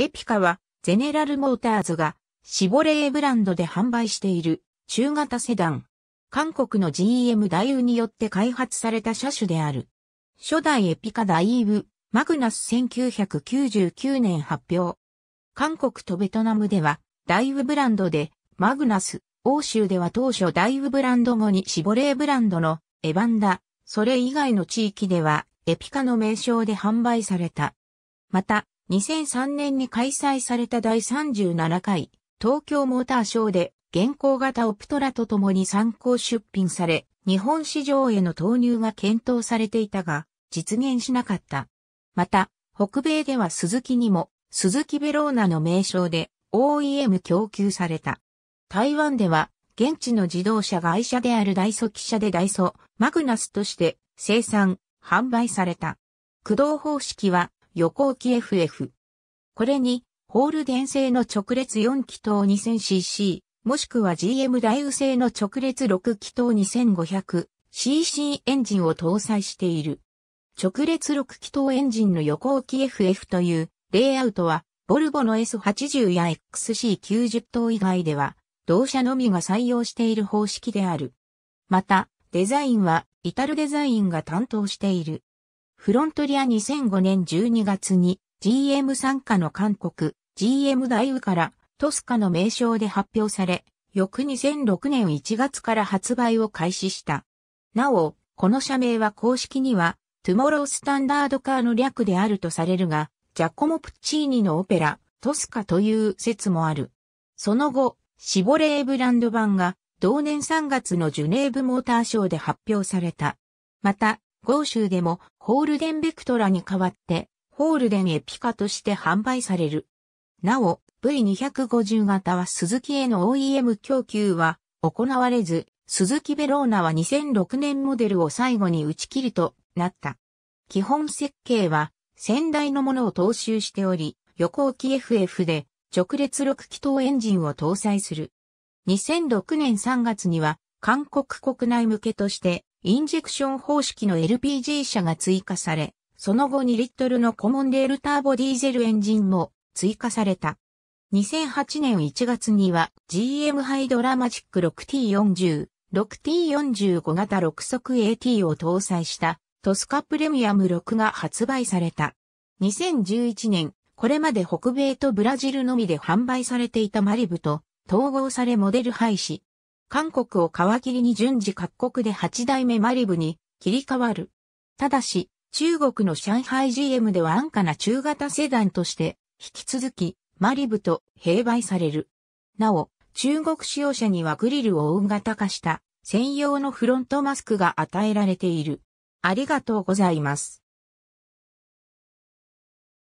エピカは、ゼネラルモーターズが、シボレーブランドで販売している、中型セダン。韓国の GM ダイウによって開発された車種である。初代エピカダイウ、マグナス1999年発表。韓国とベトナムでは、ダイウブランドで、マグナス、欧州では当初ダイウブランド後にシボレーブランドのエヴァンダ、それ以外の地域ではエピカの名称で販売された。また、2003年に開催された第37回東京モーターショーで現行型オプトラと共に参考出品され、日本市場への投入が検討されていたが、実現しなかった。また、北米では鈴木にも、鈴木ベローナの名称で OEM 供給された。台湾では、現地の自動車会社であるダイソ汽車でダイソ、マグナスとして生産、販売された。駆動方式は横置き FF。これに、ホール電製の直列4気筒 2000cc、もしくは GM 大油製の直列6気筒 2500cc エンジンを搭載している。直列6気筒エンジンの横置き FF というレイアウトは、ボルボの S80 や XC90 等以外では、同社のみが採用している方式である。また、デザインは、イタルデザインが担当している。フロントリア2005年12月に GM 参加の韓国 GM 大宇からトスカの名称で発表され、翌2006年1月から発売を開始した。なお、この社名は公式には、トゥモロースタンダードカーの略であるとされるが、ジャコモ・プッチーニのオペラ、トスカという説もある。その後、シボレーブランド版が同年3月のジュネーブモーターショーで発表された。また、豪州でもホールデンベクトラに代わって、ホールデンエピカとして販売される。なお、V250 型は鈴木への OEM 供給は行われず、鈴木ベローナは2006年モデルを最後に打ち切るとなった。基本設計は先代のものを踏襲しており、横置き FF で直列6気筒エンジンを搭載する。2006年3月には韓国国内向けとしてインジェクション方式の LPG 車が追加され、その後2リットルのコモンレールターボディーゼルエンジンも追加された。2008年1月には GM ハイドラマジック 6T40、6T45 型6速 AT を搭載したトスカプレミアム6が発売された。2011年、これまで北米とブラジルのみで販売されていたマリブと統合されモデル廃止、韓国を皮切りに順次各国で8代目マリブに切り替わる。ただし、中国の上海 GM では安価な中型セダンとして、引き続き、マリブと併売される。なお、中国使用者にはグリルを大型化した専用のフロントマスクが与えられている。ありがとうございます。